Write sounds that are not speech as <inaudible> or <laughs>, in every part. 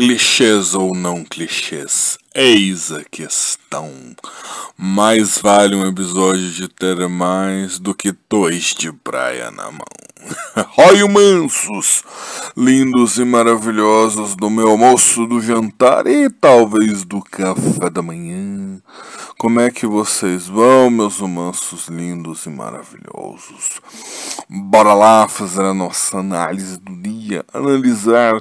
Clichês ou não clichês, eis a questão. Mais vale um episódio de ter mais do que dois de praia na mão. <laughs> Olha mansos, lindos e maravilhosos do meu almoço, do jantar e talvez do café da manhã. Como é que vocês vão, meus mansos, lindos e maravilhosos? Bora lá fazer a nossa análise do dia, analisar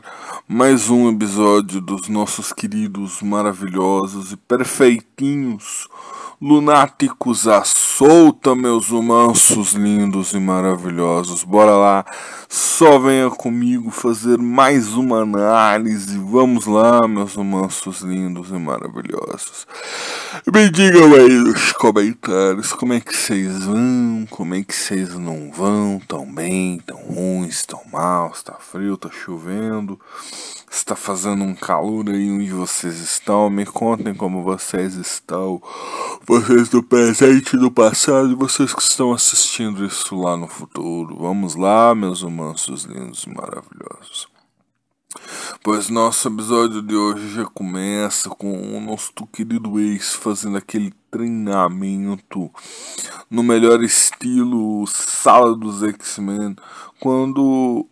mais um episódio dos nossos queridos, maravilhosos e perfeitinhos Lunáticos à solta, meus humanos lindos e maravilhosos. Bora lá, só venha comigo fazer mais uma análise. Vamos lá, meus humanos lindos e maravilhosos. Me digam aí nos comentários como é que vocês vão, como é que vocês não vão, tão bem, tão ruins, tão mal, está frio, está chovendo, está fazendo um calor aí onde vocês estão. Me contem como vocês estão. Vocês do presente e do passado e vocês que estão assistindo isso lá no futuro. Vamos lá, meus humanos lindos e maravilhosos. Pois nosso episódio de hoje já começa com o nosso querido ex fazendo aquele treinamento no melhor estilo sala dos X-Men. Quando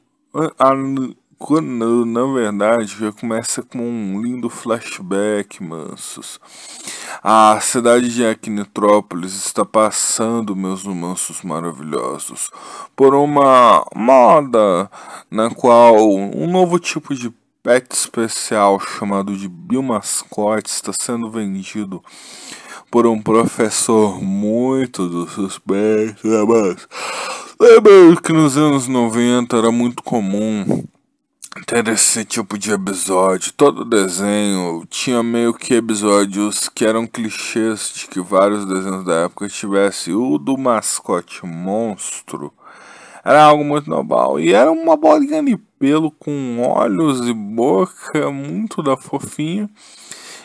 quando, na verdade, já começa com um lindo flashback, mansos. A cidade de Acnitrópolis está passando, meus mansos maravilhosos, por uma moda na qual um novo tipo de pet especial chamado de biomascote está sendo vendido por um professor muito do suspeito, mas... Lembro que nos anos 90 era muito comum ter esse tipo de episódio. Todo desenho tinha meio que episódios que eram clichês de que vários desenhos da época tivesse. O do mascote monstro era algo muito normal. E era uma bolinha de pelo com olhos e boca muito da fofinha.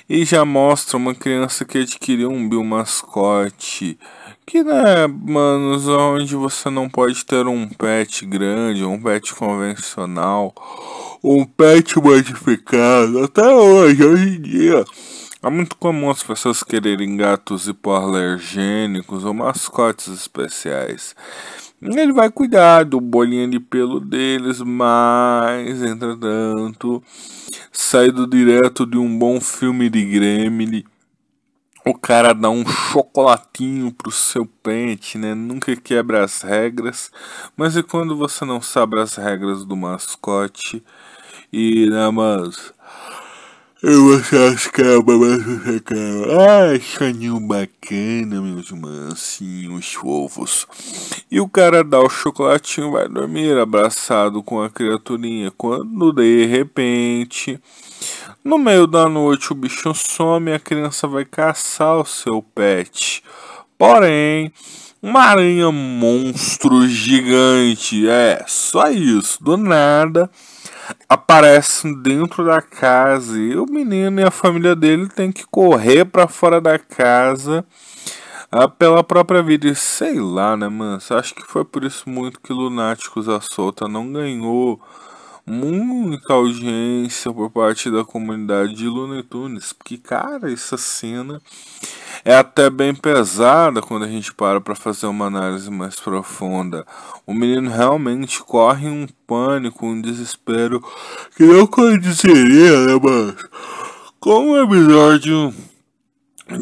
E já mostra uma criança que adquiriu um biomascote mascote que né, manos, onde você não pode ter um pet grande, um pet convencional, um pet modificado, até hoje, hoje em dia. É muito comum as pessoas quererem gatos hipoalergênicos ou mascotes especiais. Ele vai cuidar do bolinha de pelo deles, mas, entretanto, saído direto de um bom filme de Gremlin, o cara dá um chocolatinho pro seu pente, né? Nunca quebra as regras. Mas e quando você não sabe as regras do mascote? E, nada né, mais. Eu achava é mais sossegado. Ah, chaninho bacana, meus mansinhos fofos. E o cara dá o chocolatinho vai dormir abraçado com a criaturinha. Quando de repente, no meio da noite, o bicho some e a criança vai caçar o seu pet. Porém, uma aranha monstro gigante. É, só isso. Do nada aparecem dentro da casa e o menino e a família dele tem que correr para fora da casa ah, pela própria vida. E sei lá, né, mano? Acho que foi por isso muito que Lunáticos a Solta não ganhou muita audiência por parte da comunidade de Looney Tunes, porque, cara, essa cena é até bem pesada quando a gente para para fazer uma análise mais profunda. O menino realmente corre um pânico, um desespero que eu condizeria, né, mas com o é episódio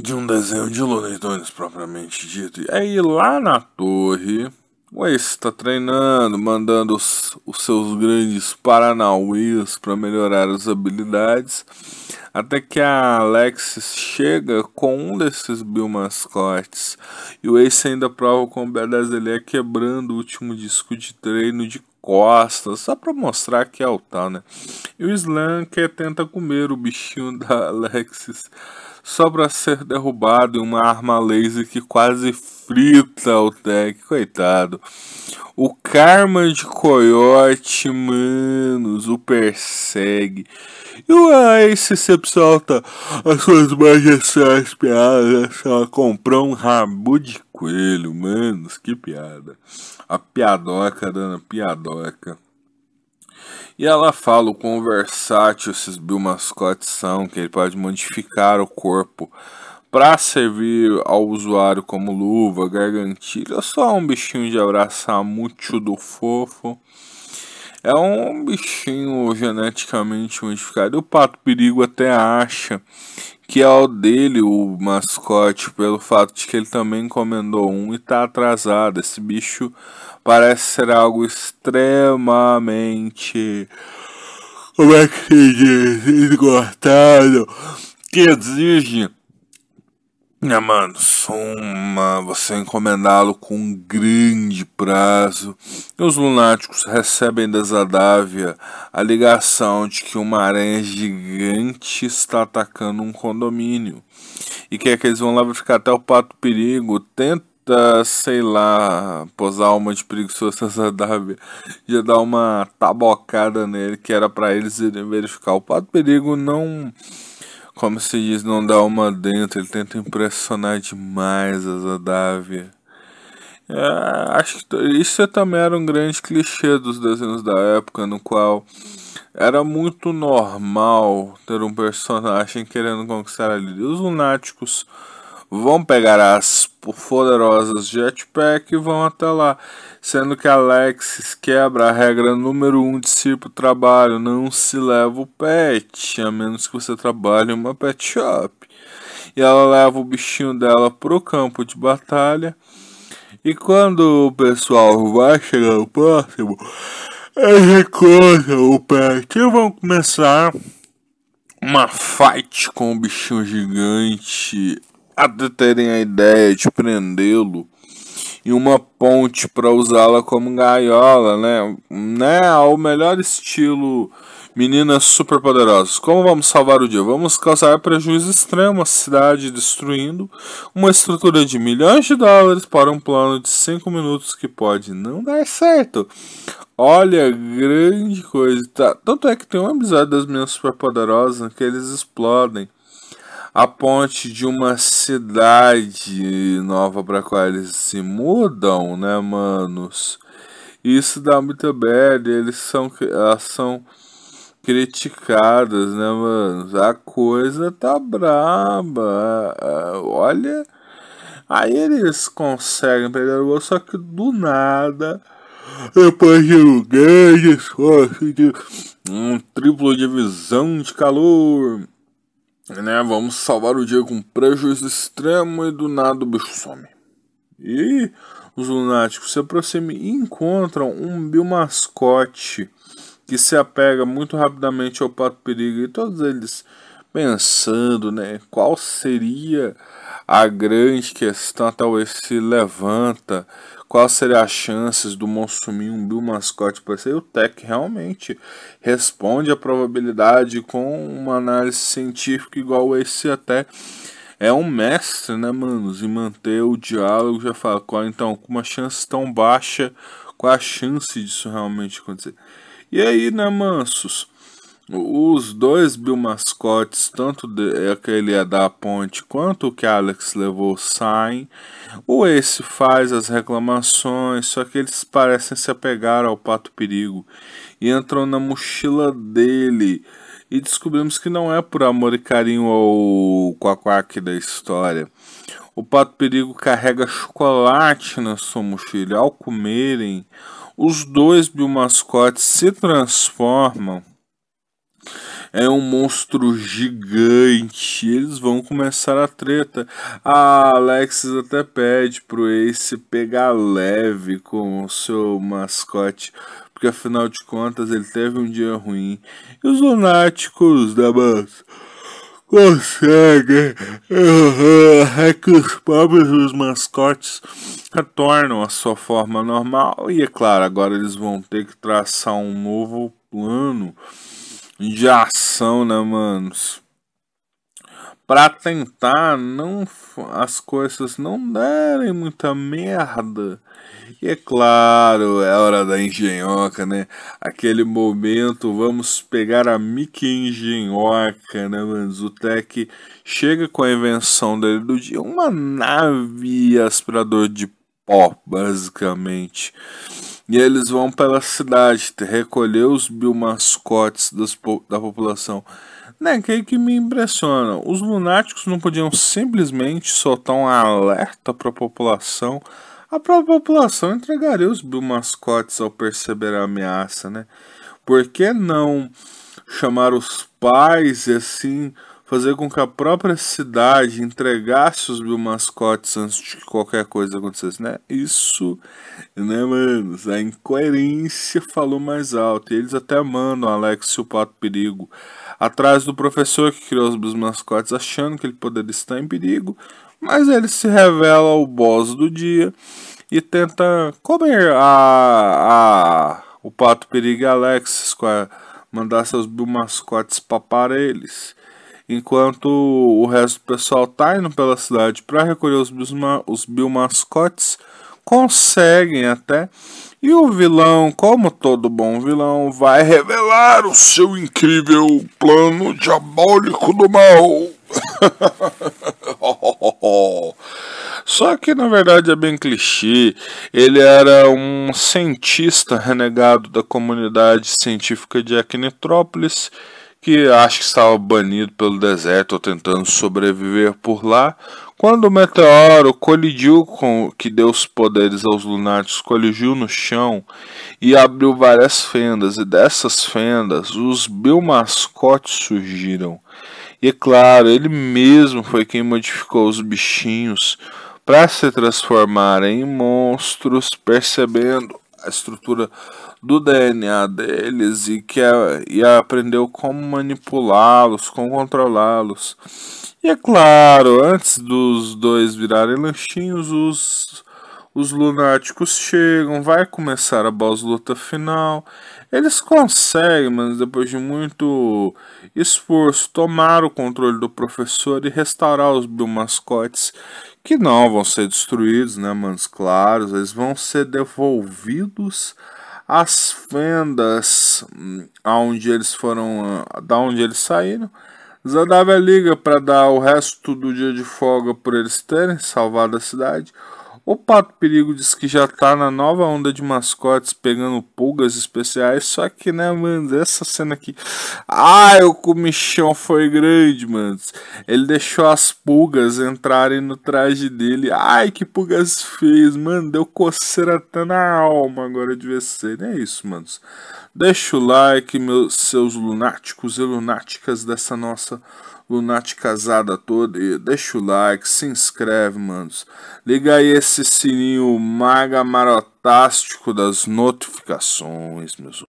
de um desenho de Looney Tunes propriamente dito. E é aí lá na torre mas é está treinando, mandando os, os seus grandes paranauês para melhorar as habilidades. Até que a Alexis chega com um desses biomascotes. E o Ace ainda prova com o Bedazelia é quebrando o último disco de treino de costas, só para mostrar que é o tal, né? E o Slanker tenta comer o bichinho da Alexis só para ser derrubado em uma arma laser que quase frita o tec coitado. O karma de coiote, manos, o persegue. E o Ace se solta as suas majestades piadas, só comprou um rabo de coelho, manos, que piada. A piadoca dando piadoca. E ela fala o quão versátil esses biomascotes são, que ele pode modificar o corpo para servir ao usuário como luva, gargantilha, só um bichinho de abraçar muito do fofo. É um bichinho geneticamente modificado. o Pato Perigo até acha que é o dele, o mascote, pelo fato de que ele também encomendou um e tá atrasado. Esse bicho parece ser algo extremamente. Como é que se diz? Esgotado. Que exige mano, soma você encomendá-lo com um grande prazo. E os lunáticos recebem da Zadávia a ligação de que uma aranha gigante está atacando um condomínio. E que é que eles vão lá verificar ficar até o pato perigo. Tenta, sei lá, posar uma de preguiçoso <laughs> da Zadávia. Já dá uma tabocada nele que era para eles irem verificar. O pato perigo não como se diz, não dá uma dentro, ele tenta impressionar demais a Zadavia. É, ah, acho que isso também era um grande clichê dos desenhos da época, no qual era muito normal ter um personagem querendo conquistar a Lily. Os lunáticos vão pegar as poderosas jetpack e vão até lá. Sendo que Alexis quebra a regra número 1 um de ir o trabalho: não se leva o pet, a menos que você trabalhe em uma pet shop. E ela leva o bichinho dela pro campo de batalha. E quando o pessoal vai chegar próximo, ele encontram o pet e vão começar uma fight com o bichinho gigante até terem a ideia de prendê-lo em uma ponte para usá-la como gaiola, né? Né, ao melhor estilo meninas superpoderosas. Como vamos salvar o dia? Vamos causar prejuízo extremo à cidade, destruindo uma estrutura de milhões de dólares para um plano de 5 minutos que pode não dar certo. Olha, grande coisa. Tá? Tanto é que tem um episódio das meninas superpoderosas que eles explodem a ponte de uma cidade nova para qual eles se mudam, né, manos? Isso dá muita bad, eles são, elas são criticadas, né, manos? A coisa tá braba, é, olha. Aí eles conseguem pegar o gol, só que do nada, depois de um grande esforço de um triplo divisão de calor né? Vamos salvar o dia com prejuízo extremo e do nada o bicho some. E os lunáticos se aproximam e encontram um biomascote que se apega muito rapidamente ao pato perigo e todos eles pensando, né, qual seria a grande questão talvez se levanta quais seriam as chances do Monsumir um Bill mascote para ser? O Tech realmente responde a probabilidade com uma análise científica igual esse até é um mestre, né, manos? E manter o diálogo já fala qual então, com uma chance tão baixa, qual a chance disso realmente acontecer? E aí, né, mansos? Os dois biomascotes, tanto é aquele é da ponte quanto o que Alex levou, saem. O Ace faz as reclamações, só que eles parecem se apegar ao Pato Perigo e entram na mochila dele. E descobrimos que não é por amor e carinho ao quaquaque da história. O Pato Perigo carrega chocolate na sua mochila. Ao comerem, os dois biomascotes se transformam é um monstro gigante. Eles vão começar a treta. A Alexis até pede pro Ace pegar leve com o seu mascote porque afinal de contas ele teve um dia ruim. E os lunáticos da banda conseguem <laughs> é que os pobres os mascotes retornam à sua forma normal e é claro agora eles vão ter que traçar um novo plano de ação, né, manos? Pra tentar não as coisas não darem muita merda. E é claro, é hora da engenhoca, né? Aquele momento, vamos pegar a Mickey engenhoca, né, manos? O Tech chega com a invenção dele do dia, uma nave aspirador de pó, basicamente. E eles vão pela cidade recolher os biomascotes da população. Né, que é que me impressiona. Os lunáticos não podiam simplesmente soltar um alerta para a população. A própria população entregaria os biomascotes ao perceber a ameaça, né? Por que não chamar os pais e assim fazer com que a própria cidade entregasse os mascotes antes de que qualquer coisa acontecesse, né? Isso, né, mano? A incoerência falou mais alto. E eles até mandam Alex e o Pato Perigo atrás do professor que criou os mascotes, achando que ele poderia estar em perigo, mas ele se revela o boss do dia e tenta comer a, a o Pato Perigo e Alex com a mandar seus mascotes papar eles enquanto o resto do pessoal tá indo pela cidade para recolher os, bisma, os biomascotes, conseguem até. E o vilão, como todo bom vilão, vai revelar o seu incrível plano diabólico do mal. <laughs> Só que na verdade é bem clichê. Ele era um cientista renegado da comunidade científica de Acnetrópolis que acha que estava banido pelo deserto ou tentando sobreviver por lá, quando o meteoro colidiu com que deu os poderes aos lunáticos, colidiu no chão e abriu várias fendas, e dessas fendas os biomascotes surgiram. E é claro, ele mesmo foi quem modificou os bichinhos para se transformarem em monstros, percebendo a estrutura do DNA deles e que e aprendeu como manipulá-los, como controlá-los. E é claro, antes dos dois virarem lanchinhos, os, os lunáticos chegam, vai começar a boss luta final. Eles conseguem, mas depois de muito esforço, tomar o controle do professor e restaurar os biomascotes que não vão ser destruídos, né, manos claros, eles vão ser devolvidos às fendas hum, aonde eles foram, ah, da onde eles saíram. Zadávia liga para dar o resto do dia de folga por eles terem salvado a cidade. O Pato Perigo diz que já tá na nova onda de mascotes pegando pulgas especiais, só que, né, mano, essa cena aqui. Ai, o comichão foi grande, mano. Ele deixou as pulgas entrarem no traje dele. Ai, que pulgas fez, mano. Deu coceira até na alma agora de ver cena. É isso, mano. Deixa o like, meus, seus lunáticos e lunáticas dessa nossa lunaticazada toda. deixa o like, se inscreve, manos. Liga aí esse sininho maga marotástico das notificações, meus